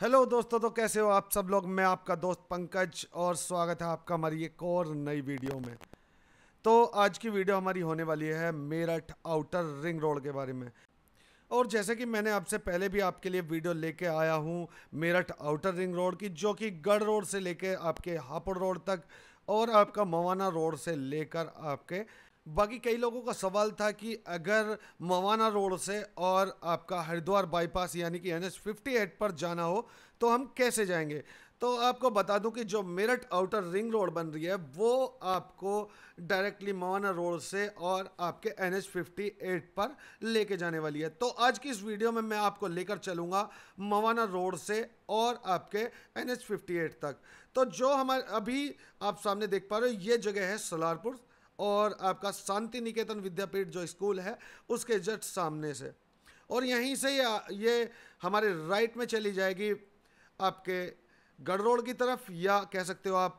hello दोस्तों तो कैसे हो आप सब लोग मैं आपका दोस्त पंकज और स्वागत है आपका हमारी एक और नई वीडियो में तो आज की वीडियो हमारी होने वाली है मेरठ आउटर रिंग रोड के बारे में और जैसे कि मैंने आपसे पहले भी आपके लिए वीडियो लेके आया हूँ मेरठ आउटर रिंग रोड की जो कि गढ़ रोड से लेकर आपके हापुड़ रोड तक और आपका मवाना रोड से लेकर आपके बाकी कई लोगों का सवाल था कि अगर मवाना रोड से और आपका हरिद्वार बाईपास यानी कि एन एच पर जाना हो तो हम कैसे जाएंगे तो आपको बता दूं कि जो मेरठ आउटर रिंग रोड बन रही है वो आपको डायरेक्टली मवाना रोड से और आपके एन एच पर लेके जाने वाली है तो आज की इस वीडियो में मैं आपको लेकर चलूँगा मवाना रोड से और आपके एन एच तक तो जो हमारे अभी आप सामने देख पा रहे हो ये जगह है सलारपुर और आपका शांति निकेतन विद्यापीठ जो स्कूल है उसके जस्ट सामने से और यहीं से ये ये हमारे राइट में चली जाएगी आपके गढ़ रोड की तरफ या कह सकते हो आप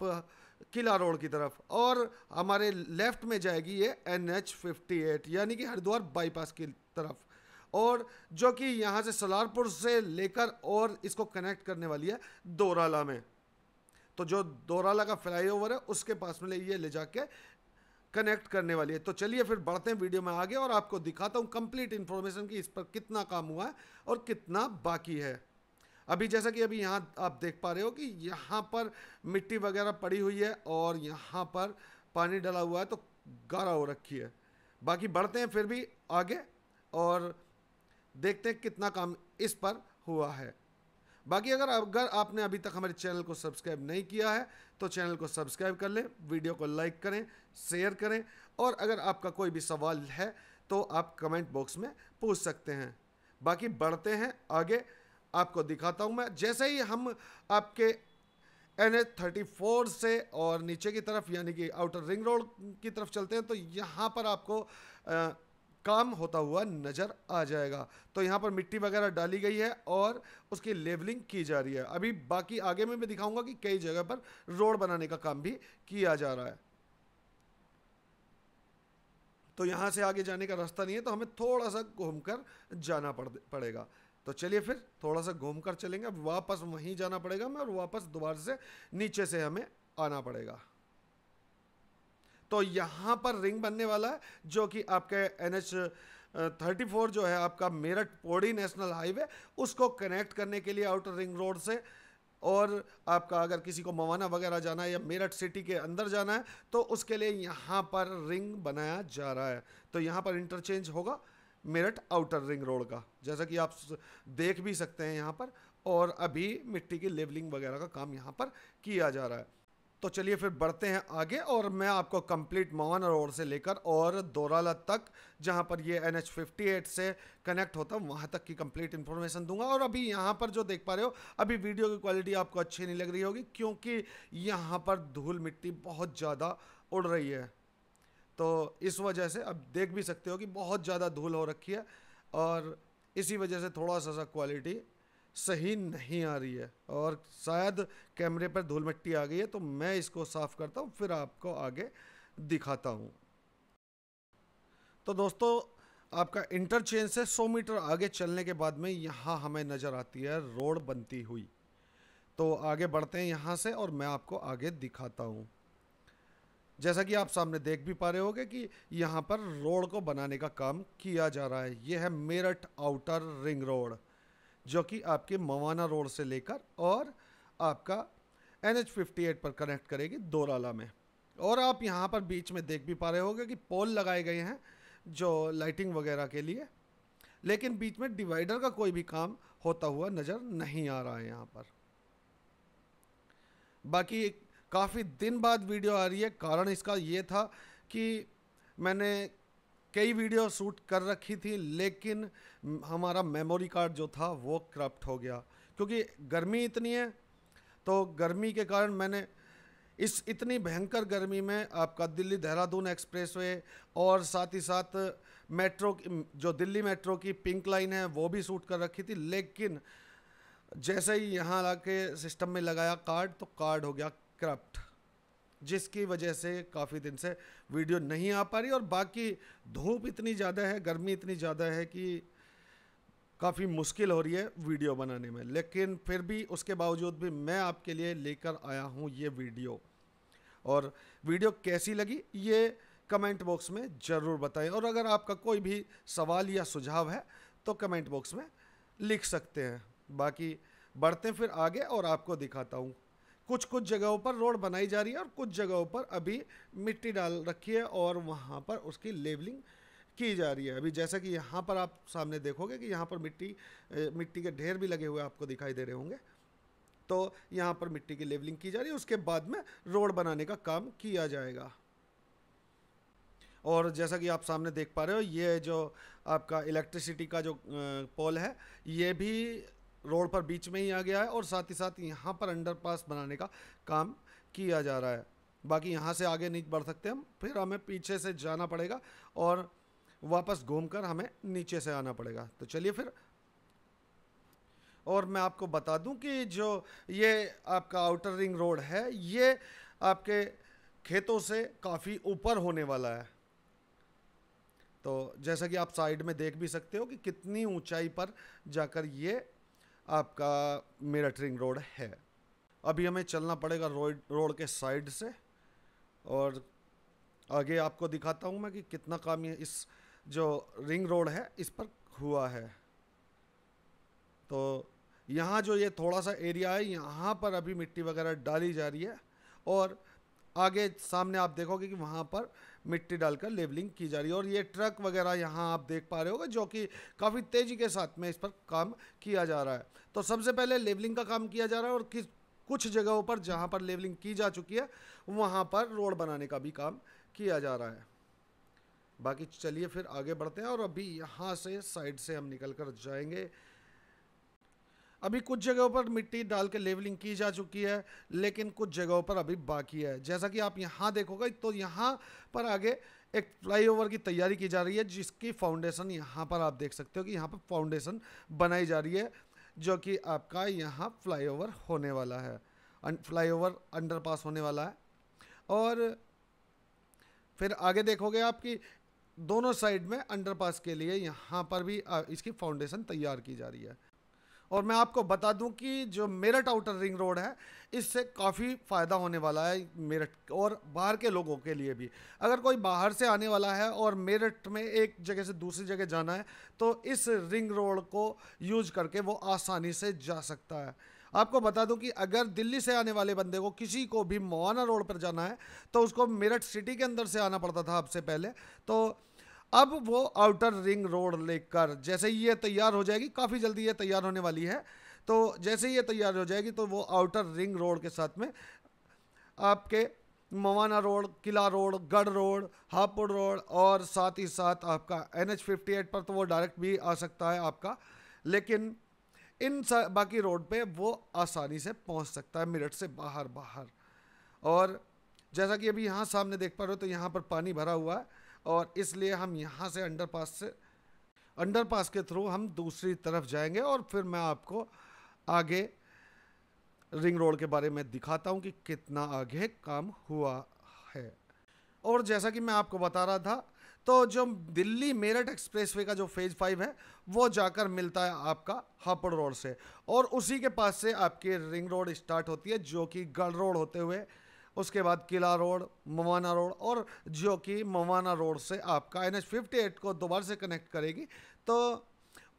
किला रोड की तरफ और हमारे लेफ्ट में जाएगी ये एन एच फिफ्टी एट यानी कि हरिद्वार बाईपास की तरफ और जो कि यहाँ से सलारपुर से लेकर और इसको कनेक्ट करने वाली है दोराला में तो जो दोराला का फ्लाईओवर है उसके पास में ले ये ले जाके कनेक्ट करने वाली है तो चलिए फिर बढ़ते हैं वीडियो में आगे और आपको दिखाता हूँ कंप्लीट इन्फॉर्मेशन कि इस पर कितना काम हुआ है और कितना बाकी है अभी जैसा कि अभी यहाँ आप देख पा रहे हो कि यहाँ पर मिट्टी वगैरह पड़ी हुई है और यहाँ पर पानी डला हुआ है तो गारा हो रखी है बाकी बढ़ते हैं फिर भी आगे और देखते हैं कितना काम इस पर हुआ है बाकी अगर अगर आपने अभी तक हमारे चैनल को सब्सक्राइब नहीं किया है तो चैनल को सब्सक्राइब कर लें वीडियो को लाइक करें शेयर करें और अगर आपका कोई भी सवाल है तो आप कमेंट बॉक्स में पूछ सकते हैं बाकी बढ़ते हैं आगे आपको दिखाता हूँ मैं जैसे ही हम आपके एन एच थर्टी फोर से और नीचे की तरफ यानी कि आउटर रिंग रोड की तरफ चलते हैं तो यहाँ पर आपको आ, काम होता हुआ नज़र आ जाएगा तो यहाँ पर मिट्टी वगैरह डाली गई है और उसकी लेवलिंग की जा रही है अभी बाकी आगे में मैं दिखाऊंगा कि कई जगह पर रोड बनाने का काम भी किया जा रहा है तो यहाँ से आगे जाने का रास्ता नहीं है तो हमें थोड़ा सा घूम जाना पड़ पड़ेगा तो चलिए फिर थोड़ा सा घूम कर चलेंगे वापस वहीं जाना पड़ेगा हमें और वापस दोबारा से नीचे से हमें आना पड़ेगा तो यहाँ पर रिंग बनने वाला है जो कि आपके एन एच थर्टी फोर जो है आपका मेरठ पौड़ी नेशनल हाईवे उसको कनेक्ट करने के लिए आउटर रिंग रोड से और आपका अगर किसी को मवाना वगैरह जाना है या मेरठ सिटी के अंदर जाना है तो उसके लिए यहाँ पर रिंग बनाया जा रहा है तो यहाँ पर इंटरचेंज होगा मेरठ आउटर रिंग रोड का जैसा कि आप देख भी सकते हैं यहाँ पर और अभी मिट्टी की लेवलिंग वगैरह का काम यहाँ पर किया जा रहा है तो चलिए फिर बढ़ते हैं आगे और मैं आपको कंप्लीट मवाना रोड से लेकर और दोराला तक जहां पर ये एन एच से कनेक्ट होता है वहां तक की कंप्लीट इन्फॉर्मेशन दूंगा और अभी यहां पर जो देख पा रहे हो अभी वीडियो की क्वालिटी आपको अच्छी नहीं लग रही होगी क्योंकि यहां पर धूल मिट्टी बहुत ज़्यादा उड़ रही है तो इस वजह से अब देख भी सकते हो कि बहुत ज़्यादा धूल हो रखी है और इसी वजह से थोड़ा सा सा क्वालिटी सही नहीं आ रही है और शायद कैमरे पर धूल मिट्टी आ गई है तो मैं इसको साफ़ करता हूँ फिर आपको आगे दिखाता हूँ तो दोस्तों आपका इंटरचेंज से 100 मीटर आगे चलने के बाद में यहाँ हमें नज़र आती है रोड बनती हुई तो आगे बढ़ते हैं यहाँ से और मैं आपको आगे दिखाता हूँ जैसा कि आप सामने देख भी पा रहे होगे कि यहाँ पर रोड को बनाने का काम किया जा रहा है यह है मेरठ आउटर रिंग रोड जो कि आपके मवाना रोड से लेकर और आपका एन एच फिफ्टी एट पर कनेक्ट करेगी दोराला में और आप यहाँ पर बीच में देख भी पा रहे होगे कि पोल लगाए गए हैं जो लाइटिंग वगैरह के लिए लेकिन बीच में डिवाइडर का कोई भी काम होता हुआ नज़र नहीं आ रहा है यहाँ पर बाकी काफ़ी दिन बाद वीडियो आ रही है कारण इसका ये था कि मैंने कई वीडियो शूट कर रखी थी लेकिन हमारा मेमोरी कार्ड जो था वो करप्ट हो गया क्योंकि गर्मी इतनी है तो गर्मी के कारण मैंने इस इतनी भयंकर गर्मी में आपका दिल्ली देहरादून एक्सप्रेसवे और साथ ही साथ मेट्रो जो दिल्ली मेट्रो की पिंक लाइन है वो भी शूट कर रखी थी लेकिन जैसे ही यहाँ ला के सिस्टम में लगाया कार्ड तो कार्ड हो गया करप्ट जिसकी वजह से काफ़ी दिन से वीडियो नहीं आ पा रही और बाकी धूप इतनी ज़्यादा है गर्मी इतनी ज़्यादा है कि काफ़ी मुश्किल हो रही है वीडियो बनाने में लेकिन फिर भी उसके बावजूद भी मैं आपके लिए लेकर आया हूँ ये वीडियो और वीडियो कैसी लगी ये कमेंट बॉक्स में ज़रूर बताएं और अगर आपका कोई भी सवाल या सुझाव है तो कमेंट बॉक्स में लिख सकते हैं बाकी बढ़ते फिर आगे और आपको दिखाता हूँ कुछ कुछ जगहों पर रोड बनाई जा रही है और कुछ जगहों पर अभी मिट्टी डाल रखी है और वहाँ पर उसकी लेबलिंग की जा रही है अभी जैसा कि यहाँ पर आप सामने देखोगे कि यहाँ पर मिट्टी मिट्टी के ढेर भी लगे हुए आपको दिखाई दे रहे होंगे तो यहाँ पर मिट्टी की लेवलिंग की जा रही है उसके बाद में रोड बनाने का काम किया जाएगा और जैसा कि आप सामने देख पा रहे हो ये जो आपका इलेक्ट्रिसिटी का जो पोल है ये भी रोड पर बीच में ही आ गया है और साथ ही साथ यहाँ पर अंडरपास बनाने का काम किया जा रहा है बाकी यहाँ से आगे नहीं बढ़ सकते हम फिर हमें पीछे से जाना पड़ेगा और वापस घूमकर हमें नीचे से आना पड़ेगा तो चलिए फिर और मैं आपको बता दूं कि जो ये आपका आउटर रिंग रोड है ये आपके खेतों से काफ़ी ऊपर होने वाला है तो जैसा कि आप साइड में देख भी सकते हो कि कितनी ऊंचाई पर जाकर ये आपका मेरठ रिंग रोड है अभी हमें चलना पड़ेगा रोड रोड के साइड से और आगे आपको दिखाता हूँ मैं कि कितना काम ये इस जो रिंग रोड है इस पर हुआ है तो यहाँ जो ये थोड़ा सा एरिया है यहाँ पर अभी मिट्टी वगैरह डाली जा रही है और आगे सामने आप देखोगे कि वहाँ पर मिट्टी डालकर लेबलिंग की जा रही है और ये ट्रक वगैरह यहाँ आप देख पा रहे होगा जो कि काफ़ी तेज़ी के साथ में इस पर काम किया जा रहा है तो सबसे पहले लेबलिंग का काम किया जा रहा है और किस कुछ जगहों पर जहाँ पर लेबलिंग की जा चुकी है वहाँ पर रोड बनाने का भी काम किया जा रहा है बाकी चलिए फिर आगे बढ़ते हैं और अभी यहाँ से साइड से हम निकल कर जाएंगे अभी कुछ जगहों पर मिट्टी डाल के लेवलिंग की जा चुकी है लेकिन कुछ जगहों पर अभी बाकी है जैसा कि आप यहाँ देखोगे तो यहाँ पर आगे एक फ्लाईओवर की तैयारी की जा रही है जिसकी फाउंडेशन यहाँ पर आप देख सकते हो कि यहाँ पर फाउंडेशन बनाई जा रही है जो कि आपका यहाँ फ्लाई होने वाला है अं, फ्लाईओवर अंडरपास होने वाला है और फिर आगे देखोगे आपकी दोनों साइड में अंडरपास के लिए यहाँ पर भी इसकी फाउंडेशन तैयार की जा रही है और मैं आपको बता दूं कि जो मेरठ आउटर रिंग रोड है इससे काफ़ी फ़ायदा होने वाला है मेरठ और बाहर के लोगों के लिए भी अगर कोई बाहर से आने वाला है और मेरठ में एक जगह से दूसरी जगह जाना है तो इस रिंग रोड को यूज करके वो आसानी से जा सकता है आपको बता दूं कि अगर दिल्ली से आने वाले बंदे को किसी को भी मोहाना रोड पर जाना है तो उसको मेरठ सिटी के अंदर से आना पड़ता था आपसे पहले तो अब वो आउटर रिंग रोड लेकर जैसे ही ये तैयार हो जाएगी काफ़ी जल्दी ये तैयार होने वाली है तो जैसे ही ये तैयार हो जाएगी तो वो आउटर रिंग रोड के साथ में आपके Mawana road Qila road Garh road Hapur road और साथ ही साथ आपका एन एच फिफ्टी एट पर तो वो डायरेक्ट भी आ सकता है आपका लेकिन इन बाकी रोड पे वो आसानी से पहुंच सकता है मेरठ से बाहर बाहर और जैसा कि अभी यहाँ सामने देख पा रहे हो तो यहाँ पर पानी भरा हुआ है और इसलिए हम यहाँ से अंडरपास से अंडरपास के थ्रू हम दूसरी तरफ जाएंगे और फिर मैं आपको आगे रिंग रोड के बारे में दिखाता हूँ कि कितना आगे काम हुआ है और जैसा कि मैं आपको बता रहा था तो जो दिल्ली मेरठ एक्सप्रेसवे का जो फेज़ फाइव है वो जाकर मिलता है आपका हापड़ रोड से और उसी के पास से आपकी रिंग रोड स्टार्ट होती है जो कि गढ़ रोड होते हुए उसके बाद किला रोड मवाना रोड और जो कि मवाना रोड से आपका एन एच को दोबारा से कनेक्ट करेगी तो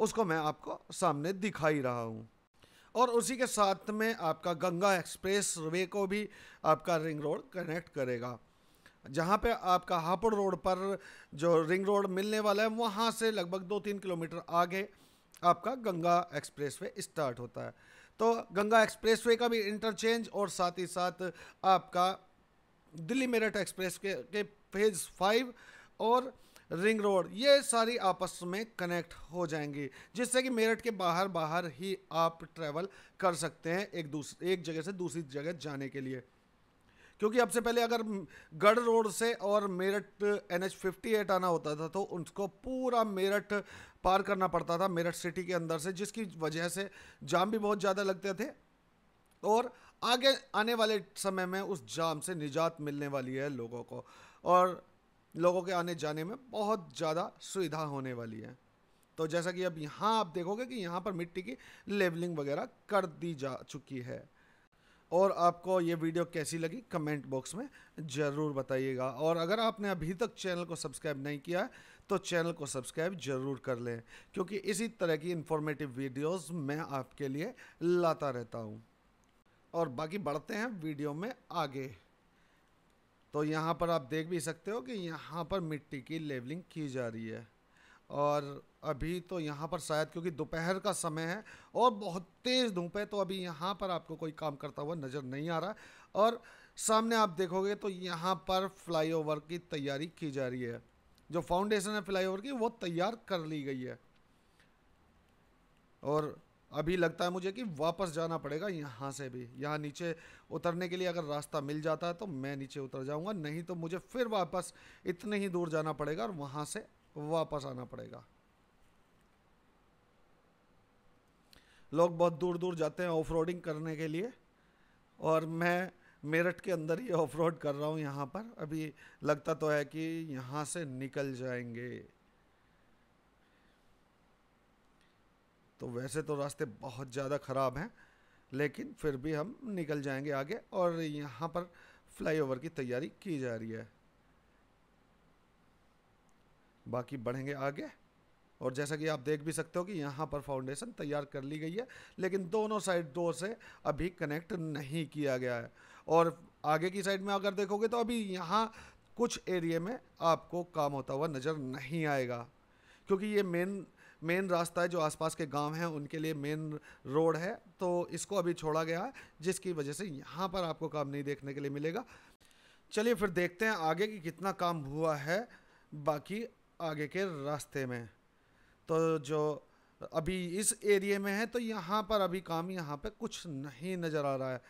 उसको मैं आपको सामने दिखाई रहा हूँ और उसी के साथ में आपका गंगा एक्सप्रेस वे को भी आपका रिंग रोड कनेक्ट करेगा जहाँ पे आपका हापुड़ रोड पर जो रिंग रोड मिलने वाला है वहाँ से लगभग दो तीन किलोमीटर आगे आपका गंगा एक्सप्रेस वे स्टार्ट होता है तो गंगा एक्सप्रेसवे का भी इंटरचेंज और साथ ही साथ आपका दिल्ली मेरठ एक्सप्रेस के, के फेज़ फाइव और रिंग रोड ये सारी आपस में कनेक्ट हो जाएंगी जिससे कि मेरठ के बाहर बाहर ही आप ट्रैवल कर सकते हैं एक दूसरे एक जगह से दूसरी जगह जाने के लिए क्योंकि अब से पहले अगर गढ़ रोड से और Meerut N H fifty eight आना होता था तो उनको पूरा मेरठ पार करना पड़ता था मेरठ सिटी के अंदर से जिसकी वजह से जाम भी बहुत ज़्यादा लगते थे और आगे आने वाले समय में उस जाम से निजात मिलने वाली है लोगों को और लोगों के आने जाने में बहुत ज़्यादा सुविधा होने वाली है तो जैसा कि अब यहाँ आप देखोगे कि यहाँ पर मिट्टी की लेवलिंग वगैरह कर दी जा चुकी है और आपको ये वीडियो कैसी लगी कमेंट बॉक्स में ज़रूर बताइएगा और अगर आपने अभी तक चैनल को सब्सक्राइब नहीं किया तो चैनल को सब्सक्राइब ज़रूर कर लें क्योंकि इसी तरह की इन्फॉर्मेटिव वीडियोस मैं आपके लिए लाता रहता हूँ और बाकी बढ़ते हैं वीडियो में आगे तो यहाँ पर आप देख भी सकते हो कि यहाँ पर मिट्टी की लेवलिंग की जा रही है और अभी तो यहाँ पर शायद क्योंकि दोपहर का समय है और बहुत तेज़ धूप है तो अभी यहाँ पर आपको कोई काम करता हुआ नज़र नहीं आ रहा और सामने आप देखोगे तो यहाँ पर फ्लाईओवर की तैयारी की जा रही है जो फाउंडेशन है फ्लाईओवर की वो तैयार कर ली गई है और अभी लगता है मुझे कि वापस जाना पड़ेगा यहाँ से भी यहाँ नीचे उतरने के लिए अगर रास्ता मिल जाता है तो मैं नीचे उतर जाऊँगा नहीं तो मुझे फिर वापस इतने ही दूर जाना पड़ेगा और वहाँ से वापस आना पड़ेगा लोग बहुत दूर दूर जाते हैं ऑफ करने के लिए और मैं मेरठ के अंदर ही ऑफ रोड कर रहा हूँ यहाँ पर अभी लगता तो है कि यहाँ से निकल जाएंगे तो वैसे तो रास्ते बहुत ज़्यादा ख़राब हैं लेकिन फिर भी हम निकल जाएंगे आगे और यहाँ पर फ्लाईओवर की तैयारी की जा रही है बाकी बढ़ेंगे आगे और जैसा कि आप देख भी सकते हो कि यहाँ पर फाउंडेशन तैयार कर ली गई है लेकिन दोनों साइड दो से अभी कनेक्ट नहीं किया गया है और आगे की साइड में अगर देखोगे तो अभी यहाँ कुछ एरिए में आपको काम होता हुआ नज़र नहीं आएगा क्योंकि ये मेन मेन रास्ता है जो आसपास के गांव हैं उनके लिए मेन रोड है तो इसको अभी छोड़ा गया है जिसकी वजह से यहाँ पर आपको काम नहीं देखने के लिए मिलेगा चलिए फिर देखते हैं आगे कि कितना काम हुआ है बाकी आगे के रास्ते में तो जो अभी इस एरिए में है तो यहाँ पर अभी काम यहाँ पे कुछ नहीं नज़र आ रहा है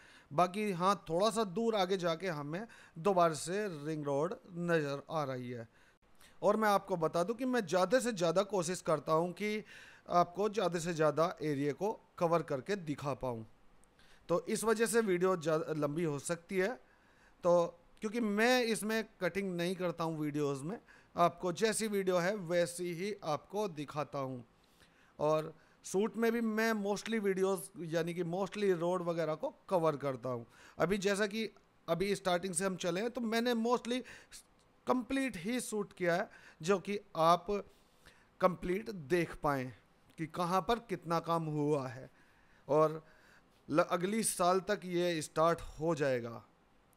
बाकी हाँ थोड़ा सा दूर आगे जाके हमें दोबारा से रिंग रोड नज़र आ रही है और मैं आपको बता दूं कि मैं ज़्यादा से ज़्यादा कोशिश करता हूँ कि आपको ज़्यादा से ज़्यादा एरिए को कवर करके दिखा पाऊँ तो इस वजह से वीडियो लंबी हो सकती है तो क्योंकि मैं इसमें कटिंग नहीं करता हूँ वीडियोज़ में आपको जैसी वीडियो है वैसी ही आपको दिखाता हूँ और सूट में भी मैं मोस्टली वीडियोस यानी कि मोस्टली रोड वगैरह को कवर करता हूँ अभी जैसा कि अभी स्टार्टिंग से हम चले हैं तो मैंने मोस्टली कंप्लीट ही सूट किया है जो कि आप कंप्लीट देख पाएँ कि कहाँ पर कितना काम हुआ है और अगली साल तक ये स्टार्ट हो जाएगा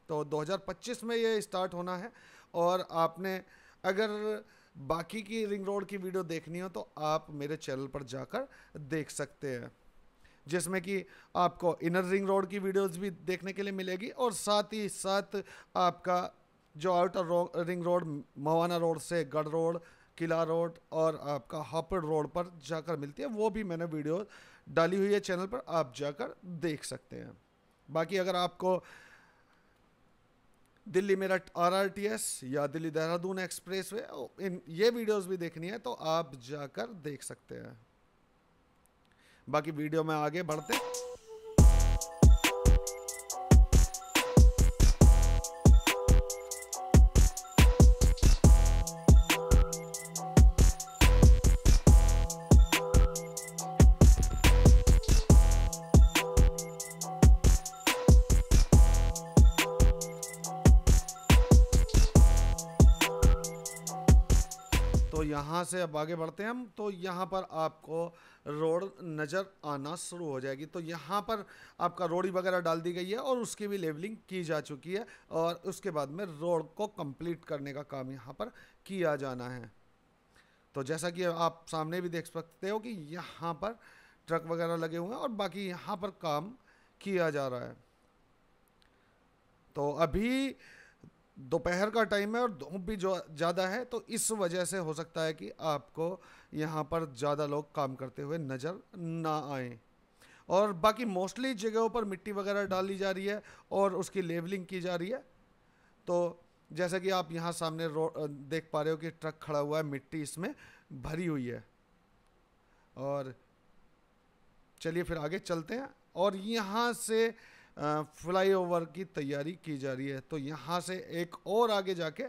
तो 2025 में ये स्टार्ट होना है और आपने अगर बाकी की रिंग रोड की वीडियो देखनी हो तो आप मेरे चैनल पर जाकर देख सकते हैं जिसमें कि आपको इनर रिंग रोड की वीडियोस भी देखने के लिए मिलेगी और साथ ही साथ आपका जो outer ro, ring road Mawana road से गढ़ रोड किला रोड और आपका हापड़ रोड पर जाकर मिलती है वो भी मैंने वीडियो डाली हुई है चैनल पर आप जाकर देख सकते हैं बाकी अगर आपको दिल्ली मेरठ आरआरटीएस या दिल्ली देहरादून एक्सप्रेस वे इन ये वीडियोस भी देखनी है तो आप जाकर देख सकते हैं बाकी वीडियो में आगे बढ़ते यहाँ से अब आगे बढ़ते हैं हम तो यहाँ पर आपको रोड नज़र आना शुरू हो जाएगी तो यहाँ पर आपका रोड़ी वगैरह डाल दी गई है और उसकी भी लेवलिंग की जा चुकी है और उसके बाद में रोड को कंप्लीट करने का काम यहाँ पर किया जाना है तो जैसा कि आप सामने भी देख सकते हो कि यहाँ पर ट्रक वगैरह लगे हुए हैं और बाकी यहाँ पर काम किया जा रहा है तो अभी दोपहर का टाइम है और धूप भी जो ज़्यादा है तो इस वजह से हो सकता है कि आपको यहाँ पर ज़्यादा लोग काम करते हुए नज़र ना आए और बाकी मोस्टली जगहों पर मिट्टी वगैरह डाली जा रही है और उसकी लेवलिंग की जा रही है तो जैसा कि आप यहाँ सामने देख पा रहे हो कि ट्रक खड़ा हुआ है मिट्टी इसमें भरी हुई है और चलिए फिर आगे चलते हैं और यहाँ से फ्लाईओवर की तैयारी की जा रही है तो यहाँ से एक और आगे जाके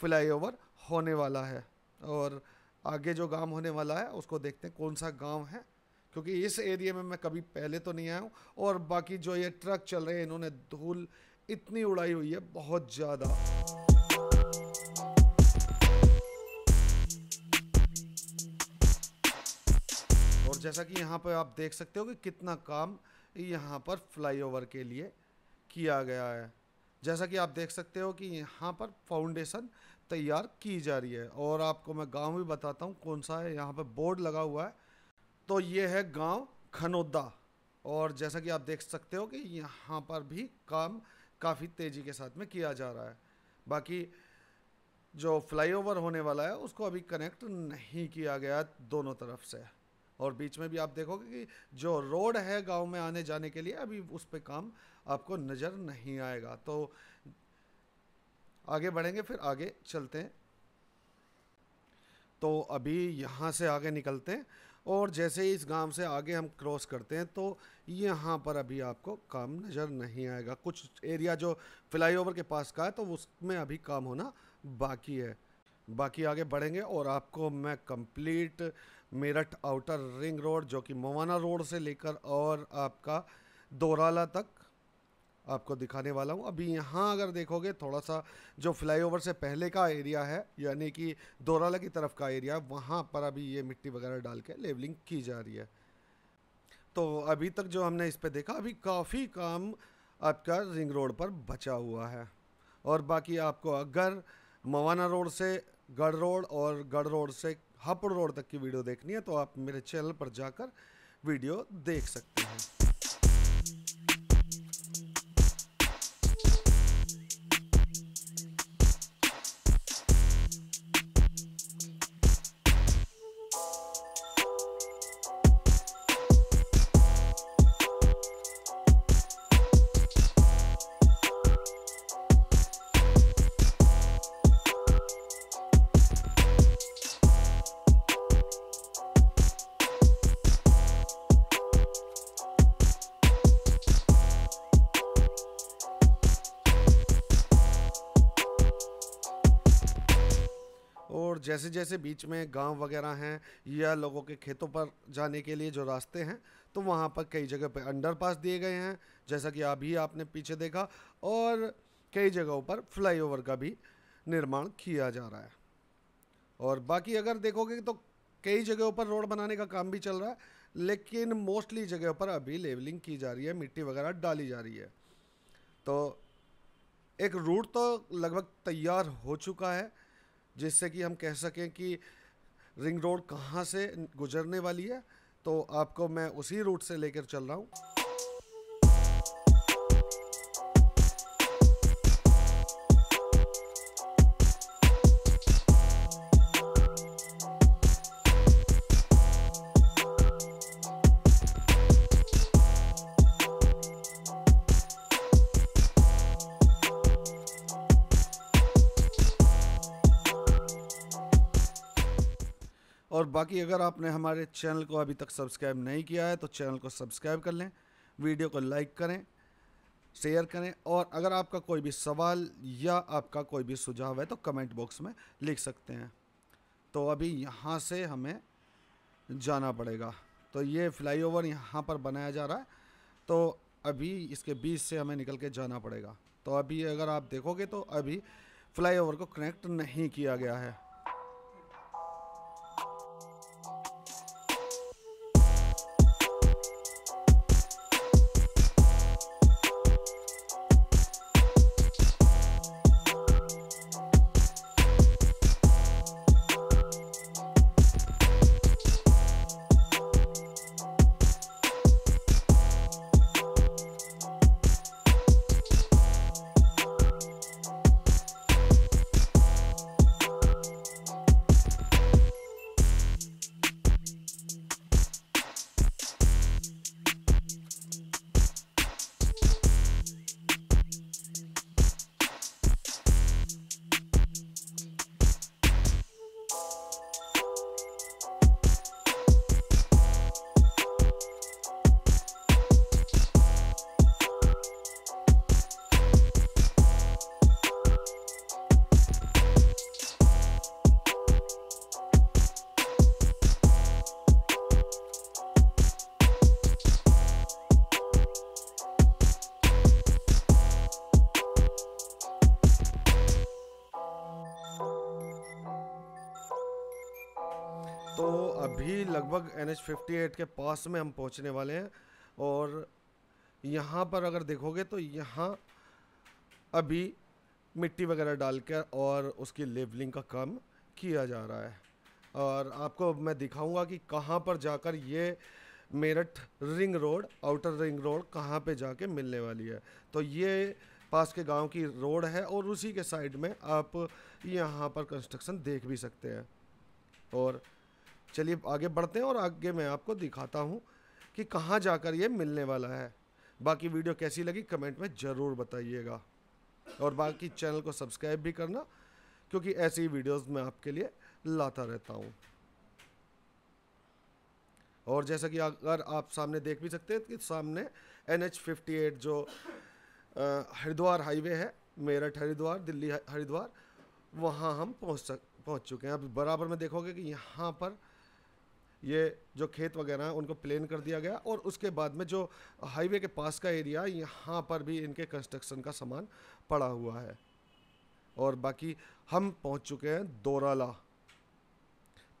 फ्लाईओवर होने वाला है और आगे जो गांव होने वाला है उसको देखते हैं कौन सा गांव है क्योंकि इस एरिया में मैं कभी पहले तो नहीं आया हूँ और बाकी जो ये ट्रक चल रहे हैं इन्होंने धूल इतनी उड़ाई हुई है बहुत ज़्यादा और जैसा कि यहाँ पर आप देख सकते हो कि कितना काम यहाँ पर फ्लाईओवर के लिए किया गया है जैसा कि आप देख सकते हो कि यहाँ पर फाउंडेशन तैयार की जा रही है और आपको मैं गांव भी बताता हूँ कौन सा है यहाँ पर बोर्ड लगा हुआ है तो ये है गांव खनोदा और जैसा कि आप देख सकते हो कि यहाँ पर भी काम काफ़ी तेज़ी के साथ में किया जा रहा है बाकी जो फ्लाईओवर होने वाला है उसको अभी कनेक्ट नहीं किया गया दोनों तरफ से और बीच में भी आप देखोगे कि जो रोड है गांव में आने जाने के लिए अभी उस पर काम आपको नज़र नहीं आएगा तो आगे बढ़ेंगे फिर आगे चलते हैं तो अभी यहाँ से आगे निकलते हैं और जैसे ही इस गांव से आगे हम क्रॉस करते हैं तो यहाँ पर अभी आपको काम नज़र नहीं आएगा कुछ एरिया जो फ्लाईओवर के पास का है तो उसमें अभी काम होना बाकी है बाकी आगे बढ़ेंगे और आपको मैं complete Meerut outer ring road जो कि मोवाना रोड से लेकर और आपका दोराला तक आपको दिखाने वाला हूँ अभी यहाँ अगर देखोगे थोड़ा सा जो फ्लाईओवर से पहले का एरिया है यानी कि दोराला की तरफ का एरिया वहाँ पर अभी ये मिट्टी वगैरह डाल के लेवलिंग की जा रही है तो अभी तक जो हमने इस पर देखा अभी काफ़ी काम आपका रिंग रोड पर बचा हुआ है और बाकी आपको अगर मवाना रोड से गढ़ रोड और गढ़ रोड से हापुड़ रोड तक की वीडियो देखनी है तो आप मेरे चैनल पर जाकर वीडियो देख सकते हैं जैसे जैसे बीच में गांव वगैरह हैं या लोगों के खेतों पर जाने के लिए जो रास्ते हैं तो वहाँ पर कई जगह पर अंडरपास दिए गए हैं जैसा कि अभी आपने पीछे देखा और कई जगहों पर फ्लाईओवर का भी निर्माण किया जा रहा है और बाकी अगर देखोगे तो कई जगहों पर रोड बनाने का काम भी चल रहा है लेकिन मोस्टली जगहों पर अभी लेवलिंग की जा रही है मिट्टी वगैरह डाली जा रही है तो एक रूट तो लगभग तैयार हो चुका है जिससे कि हम कह सकें कि रिंग रोड कहाँ से गुजरने वाली है तो आपको मैं उसी रूट से लेकर चल रहा हूँ बाकी अगर आपने हमारे चैनल को अभी तक सब्सक्राइब नहीं किया है तो चैनल को सब्सक्राइब कर लें वीडियो को लाइक करें शेयर करें और अगर आपका कोई भी सवाल या आपका कोई भी सुझाव है तो कमेंट बॉक्स में लिख सकते हैं तो अभी यहाँ से हमें जाना पड़ेगा तो ये फ्लाईओवर यहाँ पर बनाया जा रहा है तो अभी इसके बीच से हमें निकल के जाना पड़ेगा तो अभी अगर आप देखोगे तो अभी फ्लाईओवर को कनेक्ट नहीं किया गया है एन एच के पास में हम पहुंचने वाले हैं और यहाँ पर अगर देखोगे तो यहाँ अभी मिट्टी वगैरह डालकर और उसकी लेवलिंग का काम किया जा रहा है और आपको मैं दिखाऊंगा कि कहाँ पर जाकर ये Meerut ring road outer ring road कहाँ पे जाके मिलने वाली है तो ये पास के गांव की रोड है और उसी के साइड में आप यहाँ पर कंस्ट्रक्शन देख भी सकते हैं और चलिए आगे बढ़ते हैं और आगे मैं आपको दिखाता हूँ कि कहाँ जाकर ये मिलने वाला है बाकी वीडियो कैसी लगी कमेंट में ज़रूर बताइएगा और बाकी चैनल को सब्सक्राइब भी करना क्योंकि ऐसी वीडियोस मैं आपके लिए लाता रहता हूँ और जैसा कि अगर आप सामने देख भी सकते हैं कि सामने एन एच फिफ्टी एट जो हरिद्वार हाईवे है मेरठ हरिद्वार दिल्ली हरिद्वार वहाँ हम पहुँच सक पहुँच चुके हैं अब बराबर में देखोगे कि यहाँ पर ये जो खेत वगैरह हैं उनको प्लेन कर दिया गया और उसके बाद में जो हाईवे के पास का एरिया यहाँ पर भी इनके कंस्ट्रक्शन का सामान पड़ा हुआ है और बाकी हम पहुँच चुके हैं दोराला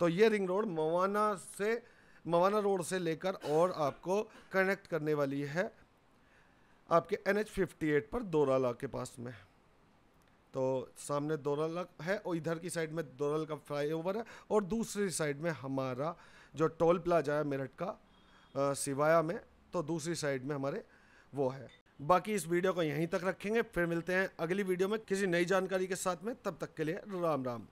तो ये रिंग रोड मवाना से मवाना रोड से लेकर और आपको कनेक्ट करने वाली है आपके एन एच फिफ्टी एट पर दोराला के पास में तो सामने दोराला है और इधर की साइड में दोराला का फ्लाई ओवर है और दूसरी साइड में हमारा जो टोल प्लाजा है मेरठ का सिवाया में तो दूसरी साइड में हमारे वो है बाकी इस वीडियो को यहीं तक रखेंगे फिर मिलते हैं अगली वीडियो में किसी नई जानकारी के साथ में तब तक के लिए राम राम